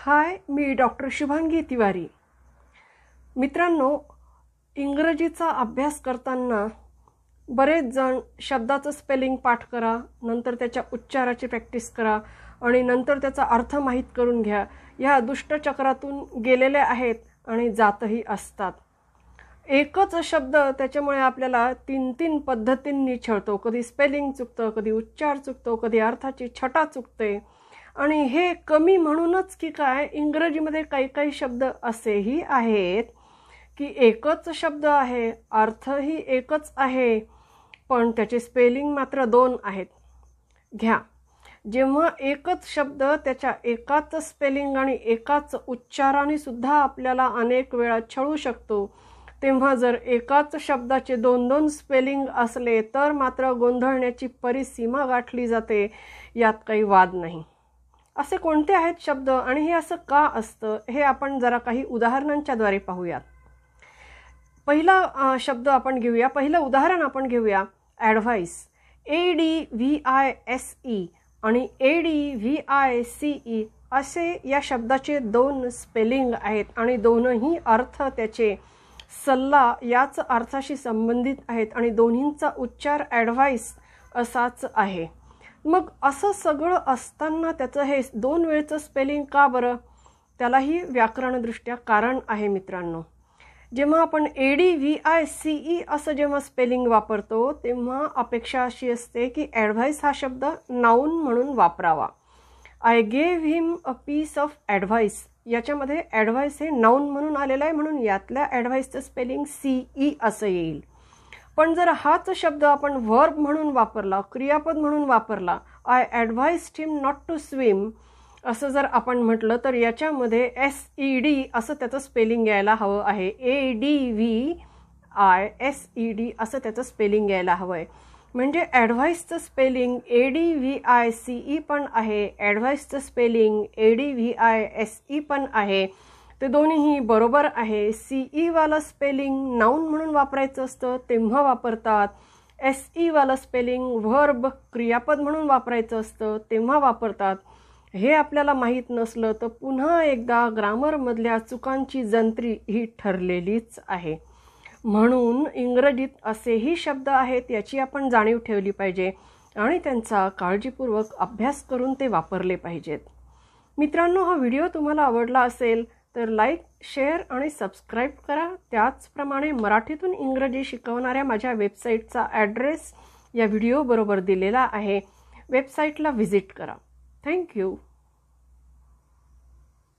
हाय मी डॉक्टर शुभांगी तिवारी मित्रांनो इंग्रजीचा अभ्यास करताना बरेच जण शब्दाचं स्पेलिंग पाठ करा नंतर त्याच्या उच्चाराची प्रॅक्टिस करा आणि नंतर त्याचा अर्थ माहीत करून घ्या ह्या दुष्टचक्रातून गेलेल्या आहेत आणि जातही असतात एकच शब्द त्याच्यामुळे आपल्याला तीन तीन पद्धतींनी छळतो कधी स्पेलिंग चुकतं कधी उच्चार चुकतो कधी अर्थाची छटा चुकते आणि हे कमी म्हणूनच की काय इंग्रजीमध्ये काही काही शब्द असेही आहेत की एकच शब्द आहे अर्थही एकच आहे पण त्याचे स्पेलिंग मात्र दोन आहेत घ्या जेव्हा एकच शब्द त्याच्या एकाच स्पेलिंग आणि एकाच उच्चाराने सुद्धा आपल्याला अनेक वेळा छळू शकतो तेव्हा जर एकाच शब्दाचे दोन दोन स्पेलिंग असले तर मात्र गोंधळण्याची परिसीमा गाठली जाते यात काही वाद नाही असे कोणते आहेत शब्द आणि हे असं का असतं हे आपण जरा काही उदाहरणांच्याद्वारे पाहूयात पहिला शब्द आपण घेऊया पहिलं उदाहरण आपण घेऊया advice A D V I S E आणि A D V I C E असे या शब्दाचे दोन स्पेलिंग आहेत आणि दोनही अर्थ त्याचे सल्ला याच अर्थाशी संबंधित आहेत आणि दोन्हींचा उच्चार ॲडव्हाइस असाच आहे मग असं सगळं असताना त्याचं हे दोन वेळचं स्पेलिंग का बरं त्यालाही व्याकरणदृष्ट्या कारण आहे मित्रांनो जेव्हा आपण A D V I C E असं जेव्हा स्पेलिंग वापरतो तेव्हा अपेक्षा अशी असते की ॲडव्हाइस हा शब्द नाऊन म्हणून वापरावा I gave him a piece of advice याच्यामध्ये ॲडव्हाइस हे नाऊन म्हणून आलेलं आहे म्हणून यातल्या ॲडव्हाइसचं स्पेलिंग सी ई असं येईल पण जर हाच शब्द आपण वर्ब म्हणून वापरला क्रियापद म्हणून वापरला I advise him not to swim असं जर आपण म्हटलं तर याच्यामध्ये एस ई डी असं त्याचं स्पेलिंग यायला हवं आहे A D V I S E D असं त्याचं स्पेलिंग यायला हवं आहे म्हणजे ॲडव्हाइसचं spelling A D V I C E पण आहे ॲडव्हाइसचं spelling A D V I S E पण आहे ते दोन्हीही बरोबर आहे सीईवाला स्पेलिंग नाऊन म्हणून वापरायचं असतं तेव्हा वापरतात एस ईवालं स्पेलिंग व्हर्ब क्रियापद म्हणून वापरायचं असतं तेव्हा वापरतात हे आपल्याला माहीत नसलं तर पुन्हा एकदा ग्रामरमधल्या चुकांची जंत्री ही ठरलेलीच आहे म्हणून इंग्रजीत असेही शब्द आहेत याची आपण जाणीव ठेवली पाहिजे आणि त्यांचा काळजीपूर्वक अभ्यास करून ते वापरले पाहिजेत मित्रांनो हा व्हिडिओ तुम्हाला आवडला असेल तर लाईक शेअर आणि सबस्क्राईब करा त्याचप्रमाणे मराठीतून इंग्रजी शिकवणाऱ्या माझ्या वेबसाईटचा ॲड्रेस या व्हिडिओबरोबर दिलेला आहे वेबसाईटला व्हिजिट करा थँक्यू